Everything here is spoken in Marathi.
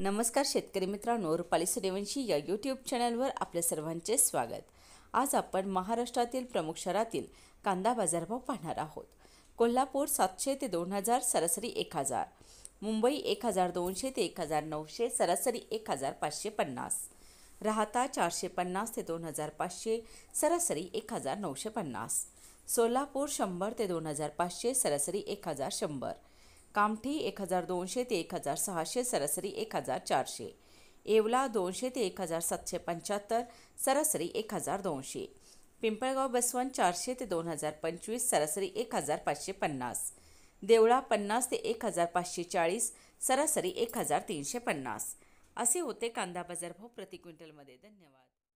नमस्कार शेतकरी मित्रांनो रुपाली सूर्यवंशी या यूट्यूब चॅनलवर आपल्या सर्वांचे स्वागत आज आपण महाराष्ट्रातील प्रमुख शहरातील कांदा बाजारभाव पाहणार आहोत कोल्हापूर सातशे ते दोन हजार सरासरी एक हजार मुंबई एक हजार दोनशे ते एक हजार नऊशे सरासरी एक हजार पाचशे पन्नास राहता चारशे पन्नास ते दोन हजार पाचशे सरासरी एक हजार नऊशे पन्नास सोलापूर शंभर ते दोन हजार पाचशे सरासरी एक हजार शंभर कामठी एक हजार दोनशे ते एक हजार सहाशे सरासरी एक हजार चारशे येवला दोनशे ते एक हजार सातशे पंच्याहत्तर सरासरी एक हजार दोनशे पिंपळगाव बसवंत चारशे ते दोन हजार पंचवीस सरासरी एक हजार पाचशे पन्नास देवळा पन्नास ते एक हजार पाचशे चाळीस सरासरी एक हजार तीनशे पन्नास असे होते कांदा बाजारभाव प्रति क्विंटलमध्ये धन्यवाद